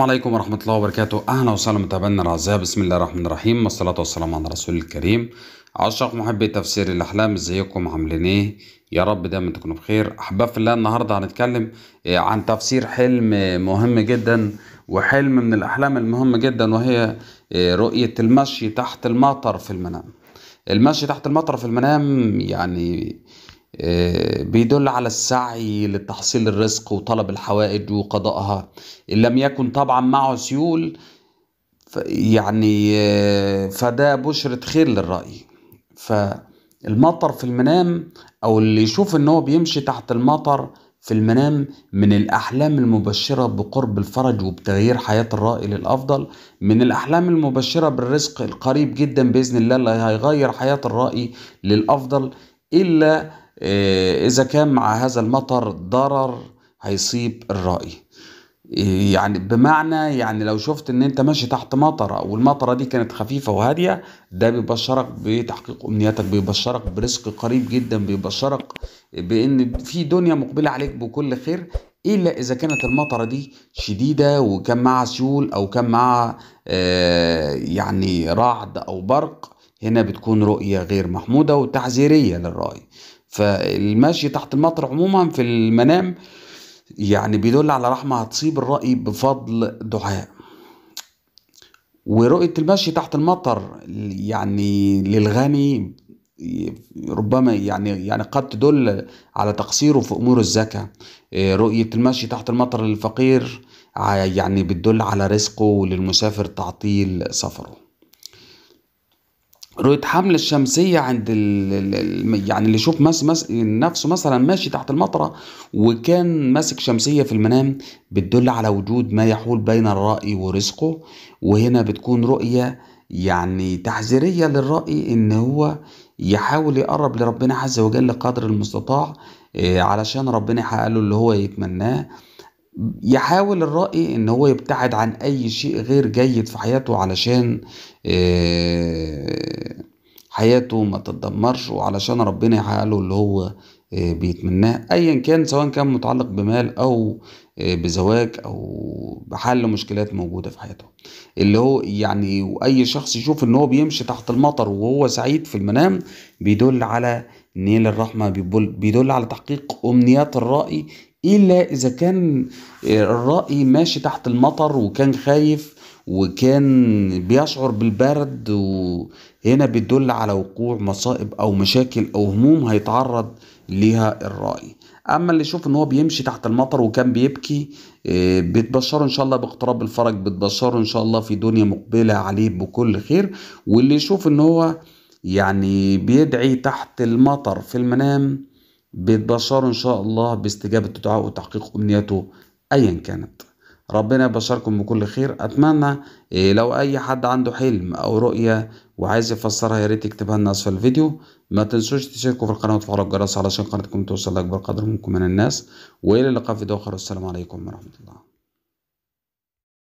السلام عليكم ورحمة الله وبركاته أهلا وسهلا متابعينا الأعزاء بسم الله الرحمن الرحيم والصلاة والسلام على رسول الكريم عشاق محبي تفسير الأحلام ازيكم عاملين إيه يا رب دايما تكونوا بخير أحباب في الله النهاردة هنتكلم آه، عن تفسير حلم آه، مهم جدا وحلم من الأحلام المهمة جدا وهي آه، رؤية المشي تحت المطر في المنام المشي تحت المطر في المنام يعني بيدل على السعي لتحصيل الرزق وطلب الحوائج وقضائها إن لم يكن طبعا معه سيول يعني فده بشرة خير للرأي فالمطر في المنام أو اللي يشوف إن هو بيمشي تحت المطر في المنام من الأحلام المبشرة بقرب الفرج وبتغيير حياة الرأي للأفضل من الأحلام المبشرة بالرزق القريب جدا بإذن الله اللي هيغير حياة الرأي للأفضل إلا آه، إذا كان مع هذا المطر ضرر هيصيب الرأي يعني بمعنى يعني لو شفت ان انت ماشي تحت مطره والمطره دي كانت خفيفه وهاديه ده بيبشرك بتحقيق امنياتك بيبشرك برزق قريب جدا بيبشرك بان في دنيا مقبله عليك بكل خير الا اذا كانت المطره دي شديده وكان معها سيول او كان معها آه، يعني رعد او برق هنا بتكون رؤيه غير محموده وتحذيريه للرأي فالمشي تحت المطر عموما في المنام يعني بيدل على رحمة هتصيب الرأي بفضل دعاء ورؤية المشي تحت المطر يعني للغني ربما يعني يعني قد تدل على تقصيره في امور الزكاه رؤيه المشي تحت المطر للفقير يعني بتدل على رزقه وللمسافر تعطيل سفره رؤية حمل الشمسية عند ال يعني اللي يشوف مس مس نفسه مثلا ماشي تحت المطرة وكان ماسك شمسية في المنام بتدل على وجود ما يحول بين الرأي ورزقه وهنا بتكون رؤية يعني تحذيرية للرأي إن هو يحاول يقرب لربنا عز وجل قدر المستطاع آه، علشان ربنا يحقق له اللي هو يتمناه يحاول الرأي ان هو يبتعد عن اي شيء غير جيد في حياته علشان آه، حياته ما تتدمرش وعلشان ربنا يحقق له اللي هو آه، بيتمناه ايا كان سواء كان متعلق بمال او آه، بزواج او بحل مشكلات موجوده في حياته اللي هو يعني واي شخص يشوف ان هو بيمشي تحت المطر وهو سعيد في المنام بيدل على نيل الرحمه بيدل على تحقيق امنيات الرأي الا اذا كان الراي ماشي تحت المطر وكان خايف وكان بيشعر بالبرد وهنا بيدل على وقوع مصائب او مشاكل او هموم هيتعرض ليها الراي اما اللي يشوف ان هو بيمشي تحت المطر وكان بيبكي آه، بتبشره ان شاء الله باقتراب الفرج بتبشره ان شاء الله في دنيا مقبله عليه بكل خير واللي يشوف ان هو يعني بيدعي تحت المطر في المنام بيتبشروا إن شاء الله باستجابة دعائه وتحقيق أمنيته أيا كانت ربنا يبشركم بكل خير أتمنى إيه، لو أي حد عنده حلم أو رؤية وعايز يفسرها يا ريت يكتبها لنا أسفل الفيديو ما تنسوش تشتركوا في القناة وتفعلوا الجرس علشان قناتكم توصل لأكبر قدر ممكن من الناس وإلى اللقاء في فيديو آخر والسلام عليكم ورحمة الله